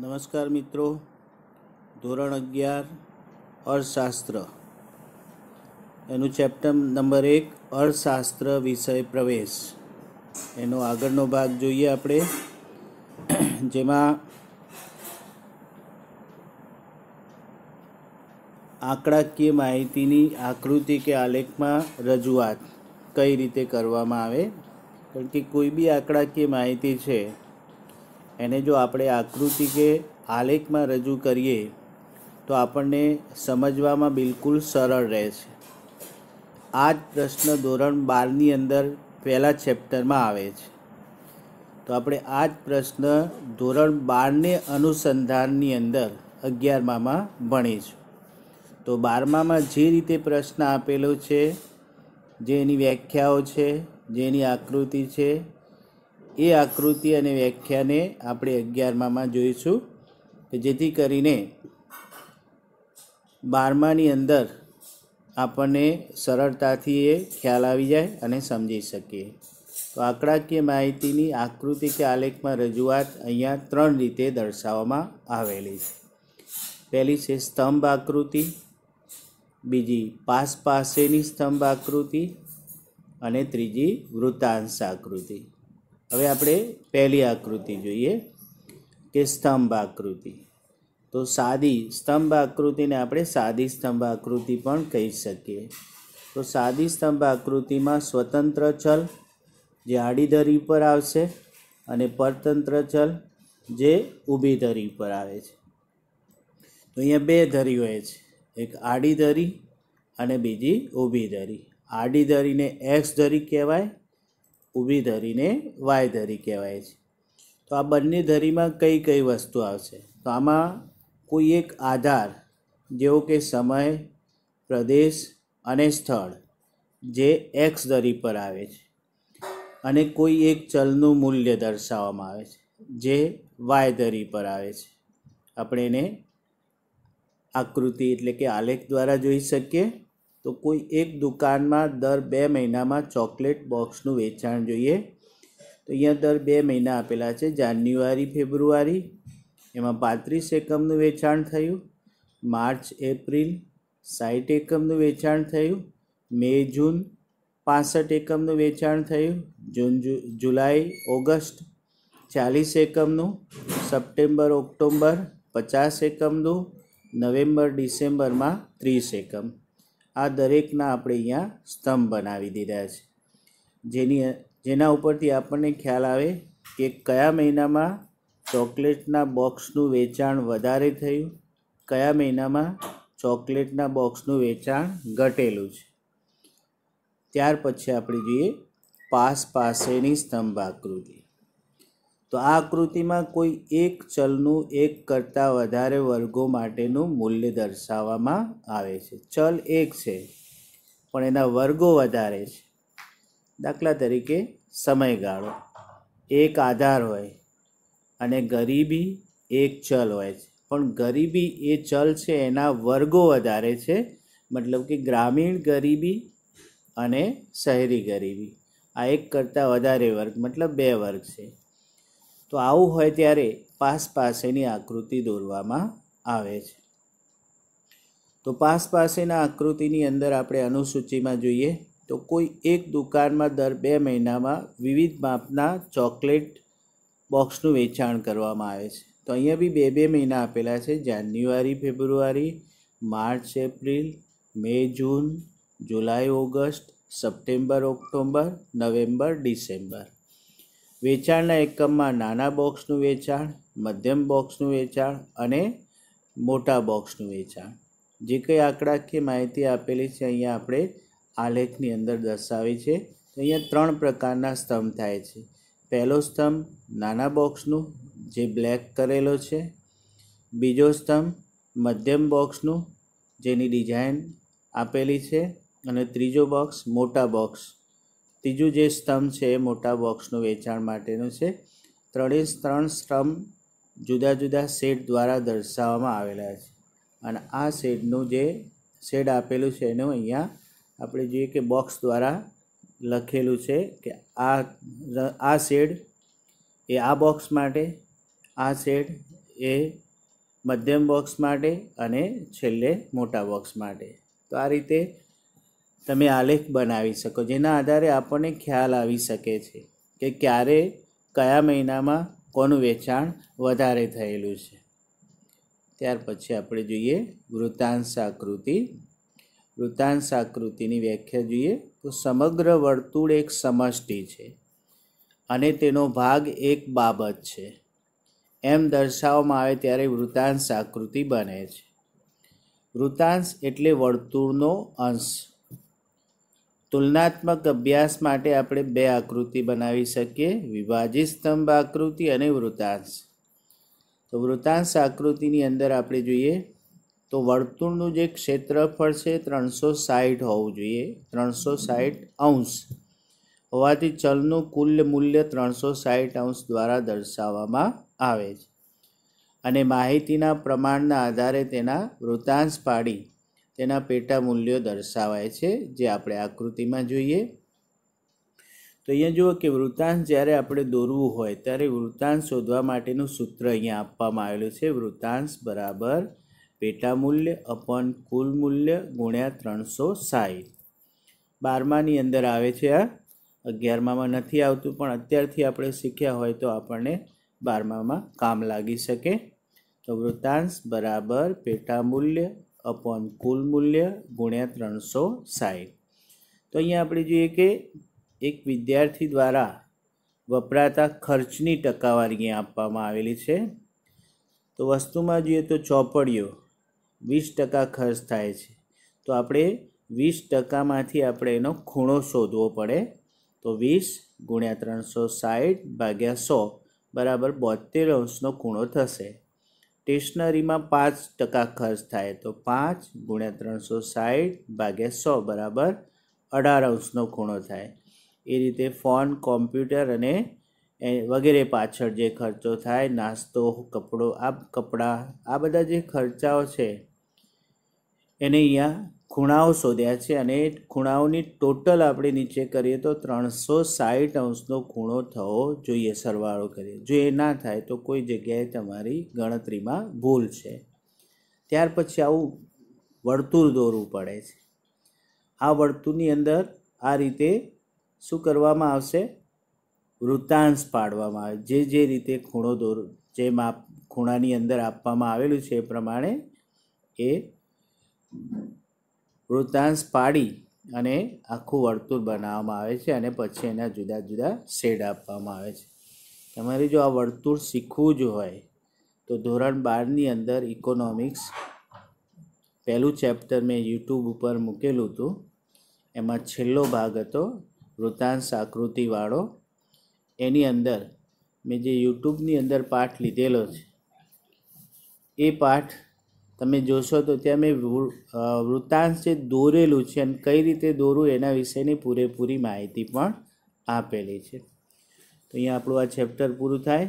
નમસ્કાર મિત્રો ધોરણ અગિયાર અર્થશાસ્ત્ર એનું ચેપ્ટર નંબર એક અર્થશાસ્ત્ર વિષય પ્રવેશ એનો આગળનો ભાગ જોઈએ આપણે જેમાં આંકડાકીય માહિતીની આકૃતિ કે આલેખમાં રજૂઆત કઈ રીતે કરવામાં આવે કારણ કે કોઈ બી આંકડાકીય માહિતી છે એને જો આપણે આકૃતિ કે આલેખમાં રજૂ કરીએ તો આપણને સમજવામાં બિલકુલ સરળ રહે છે આ જ પ્રશ્ન ધોરણ બારની અંદર પહેલાં ચેપ્ટરમાં આવે છે તો આપણે આ જ પ્રશ્ન ધોરણ બારને અનુસંધાનની અંદર અગિયારમાં ભણીશું તો બારમામાં જે રીતે પ્રશ્ન આપેલો છે જે એની વ્યાખ્યાઓ છે જેની આકૃતિ છે એ આકૃતિ અને વ્યાખ્યાને આપણે અગિયારમાં જોઈશું કે જેથી કરીને બારમાની અંદર આપણને સરળતાથી એ ખ્યાલ આવી જાય અને સમજી શકીએ તો આંકડાકીય માહિતીની આકૃતિ કે આલેખમાં રજૂઆત અહીંયા ત્રણ રીતે દર્શાવવામાં આવેલી છે પહેલી છે સ્તંભ આકૃતિ બીજી પાસ પાસેની સ્તંભ આકૃતિ અને ત્રીજી વૃત્તાંશ આકૃતિ હવે આપણે પહેલી આકૃતિ જોઈએ કે સ્તંભ આકૃતિ તો સાદી સ્તંભ આકૃતિને આપણે સાદી સ્તંભ આકૃતિ પણ કહી શકીએ તો સાદી સ્તંભ આકૃતિમાં સ્વતંત્ર ચલ જે આડી ધરી પર આવશે અને પરતંત્ર ચલ જે ઊભી ધરી પર આવે છે તો અહીંયા બે ધરી હોય છે એક આડી ધરી અને બીજી ઊભી ધરી આડી ધરીને એક્સ ધરી કહેવાય ઊભી ધરીને વાય ધરી કહેવાય છે તો આ બંને ધરીમાં કઈ કઈ વસ્તુ આવશે તો આમાં કોઈ એક આધાર જેવો કે સમય પ્રદેશ અને સ્થળ જે એક્સ ધરી પર આવે છે અને કોઈ એક ચલનું મૂલ્ય દર્શાવવામાં આવે છે જે વાય ધરી પર આવે છે આપણે એને આકૃતિ એટલે કે આલેખ દ્વારા જોઈ શકીએ તો કોઈ એક દુકાનમાં દર બે મહિનામાં ચોકલેટ બોક્સનું વેચાણ જોઈએ તો અહીંયા દર બે મહિના આપેલા છે જાન્યુઆરી ફેબ્રુઆરી એમાં પાંત્રીસ એકમનું વેચાણ થયું માર્ચ એપ્રિલ સાઠ એકમનું વેચાણ થયું મે જૂન પાસઠ એકમનું વેચાણ થયું જૂન જુલાઈ ઓગસ્ટ ચાલીસ એકમનું સપ્ટેમ્બર ઓક્ટોબર પચાસ એકમનું નવેમ્બર ડિસેમ્બરમાં ત્રીસ એકમ આ દરેકના આપણે અહીંયા સ્તંભ બનાવી દીધા છે જેની જેના ઉપરથી આપણને ખ્યાલ આવે કે કયા મહિનામાં ચોકલેટના બોક્સનું વેચાણ વધારે થયું કયા મહિનામાં ચોકલેટના બોક્સનું વેચાણ ઘટેલું છે ત્યાર પછી આપણે જોઈએ પાસ પાસેની આકૃતિ તો આ આકૃતિમાં કોઈ એક ચલનું એક કરતાં વધારે વર્ગો માટેનું મૂલ્ય દર્શાવવામાં આવે છે ચલ એક છે પણ એના વર્ગો વધારે છે દાખલા તરીકે સમયગાળો એક આધાર હોય અને ગરીબી એક ચલ હોય છે પણ ગરીબી એ ચલ છે એના વર્ગો વધારે છે મતલબ કે ગ્રામીણ ગરીબી અને શહેરી ગરીબી આ એક કરતાં વધારે વર્ગ મતલબ બે વર્ગ છે તો આવું હોય ત્યારે પાસ પાસેની આકૃતિ દોરવામાં આવે છે તો પાસ પાસેના આકૃતિની અંદર આપણે અનુસૂચિમાં જોઈએ તો કોઈ એક દુકાનમાં દર બે મહિનામાં વિવિધ માપના ચોકલેટ બોક્સનું વેચાણ કરવામાં આવે છે તો અહીંયા બી બે બે મહિના આપેલા છે જાન્યુઆરી ફેબ્રુઆરી માર્ચ એપ્રિલ મે જૂન જુલાઈ ઓગસ્ટ સપ્ટેમ્બર ઓક્ટોબર નવેમ્બર ડિસેમ્બર વેચાણના એકમમાં નાના બોક્સનું વેચાણ મધ્યમ બોક્સનું વેચાણ અને મોટા બોક્સનું વેચાણ જે કંઈ આંકડાકીય માહિતી આપેલી છે અહીંયા આપણે આલેખની અંદર દર્શાવી છે તો અહીંયા ત્રણ પ્રકારના સ્તંભ થાય છે પહેલો સ્તંભ નાના બોક્સનું જે બ્લેક કરેલો છે બીજો સ્તંભ મધ્યમ બોક્સનું જેની ડિઝાઇન આપેલી છે અને ત્રીજો બોક્સ મોટા બોક્સ ત્રીજું જે સ્તંભ છે એ મોટા બોક્સનું વેચાણ માટેનું છે ત્રણેય ત્રણ સ્તંભ જુદા જુદા શેડ દ્વારા દર્શાવવામાં આવેલા છે અને આ શેડનું જે શેડ આપેલું છે એનું અહીંયા આપણે જોઈએ કે બોક્સ દ્વારા લખેલું છે કે આ આ શેડ એ આ બોક્સ માટે આ શેડ એ મધ્યમ બોક્સ માટે અને છેલ્લે મોટા બોક્સ માટે તો આ રીતે તમે આલેખ બનાવી શકો જેના આધારે આપણને ખ્યાલ આવી શકે છે કે ક્યારે કયા મહિનામાં કોનું વેચાણ વધારે થયેલું છે ત્યાર પછી આપણે જોઈએ વૃતાંશ આકૃતિ વૃતાંશ આકૃતિની વ્યાખ્યા જોઈએ તો સમગ્ર વર્તુળ એક સમષ્ટિ છે અને તેનો ભાગ એક બાબત છે એમ દર્શાવવામાં આવે ત્યારે વૃતાંશ આકૃતિ બને છે વૃતાંશ એટલે વર્તુળનો અંશ તુલનાત્મક અભ્યાસ માટે આપણે બે આકૃતિ બનાવી શકીએ વિભાજિત સ્તંભ આકૃતિ અને વૃતાંશ તો વૃતાંશ આકૃતિની અંદર આપણે જોઈએ તો વર્તુળનું જે ક્ષેત્રફળ છે ત્રણસો સાઠ હોવું જોઈએ ત્રણસો સાઠ અંશ હોવાથી ચલનું કુલ મૂલ્ય ત્રણસો સાઠ અંશ દ્વારા દર્શાવવામાં આવે છે અને માહિતીના પ્રમાણના આધારે તેના વૃતાંશ પાડી તેના પેટા મૂલ્યો દર્શાવાય છે જે આપણે આકૃતિમાં જોઈએ તો અહીંયા જુઓ કે વૃત્તાંશ જ્યારે આપણે દોરવું હોય ત્યારે વૃત્તાંશ શોધવા માટેનું સૂત્ર અહીંયા આપવામાં આવેલું છે વૃત્તાંશ બરાબર પેટા મૂલ્ય અપન કુલ મૂલ્ય ગુણ્યા ત્રણસો સાહીઠ બારમાની અંદર આવે છે આ અગિયારમાં નથી આવતું પણ અત્યારથી આપણે શીખ્યા હોય તો આપણને બારમામાં કામ લાગી શકે તો વૃત્તાંશ બરાબર પેટા મૂલ્ય અપોન કુલ મૂલ્ય ગુણ્યા ત્રણસો સાહીઠ તો અહીંયા આપણે જોઈએ કે એક વિદ્યાર્થી દ્વારા વપરાતા ખર્ચની ટકાવારી અહીંયા આપવામાં આવેલી છે તો વસ્તુમાં જોઈએ તો ચોપડીઓ વીસ ટકા ખર્ચ થાય છે તો આપણે વીસ ટકામાંથી આપણે એનો ખૂણો શોધવો પડે તો વીસ ગુણ્યા ત્રણસો સાહીઠ ભાગ્યા સો બરાબર બોતેર અંશનો ખૂણો થશે સ્ટેશનરીમાં પાંચ ટકા ખર્ચ થાય તો પાંચ ગુણ્યા ત્રણસો સાઠ ભાગ્યા સો બરાબર અઢાર અંશનો ખૂણો થાય એ રીતે ફોન કોમ્પ્યુટર અને એ વગેરે પાછળ જે ખર્ચો થાય નાસ્તો કપડો આ કપડાં આ બધા જે ખર્ચાઓ છે એને અહીંયા ખૂણાઓ શોધ્યા છે અને એ ખૂણાઓની ટોટલ આપણે નીચે કરીએ તો ત્રણસો સાઠ અંશનો ખૂણો થવો જોઈએ સરવાળો કરીએ જો એ ના થાય તો કોઈ જગ્યાએ તમારી ગણતરીમાં ભૂલ છે ત્યાર પછી આવું વર્તુળ દોરવું પડે છે આ વર્તુળની અંદર આ રીતે શું કરવામાં આવશે વૃત્તાંશ પાડવામાં આવે જે જે રીતે ખૂણો દોર જે માપ ખૂણાની અંદર આપવામાં આવેલું છે એ પ્રમાણે એ વૃત્તાંશ પાડી અને આખું વર્તુળ બનાવવામાં આવે છે અને પછી એના જુદા જુદા શેડ આપવામાં આવે છે તમારે જો આ વર્તુળ શીખવું જ હોય તો ધોરણ બારની અંદર ઇકોનોમિક્સ પહેલું ચેપ્ટર મેં યુટ્યુબ ઉપર મૂકેલું હતું એમાં છેલ્લો ભાગ હતો વૃત્તાંશ આકૃતિવાળો એની અંદર મેં જે યુટ્યુબની અંદર પાઠ લીધેલો છે એ પાઠ તમે જોશો તો ત્યાં મેં વૃત્તાંશ જે દોરેલું છે અને કઈ રીતે દોરવું એના વિશેની પૂરેપૂરી માહિતી પણ આપેલી છે તો અહીંયા આપણું આ ચેપ્ટર પૂરું થાય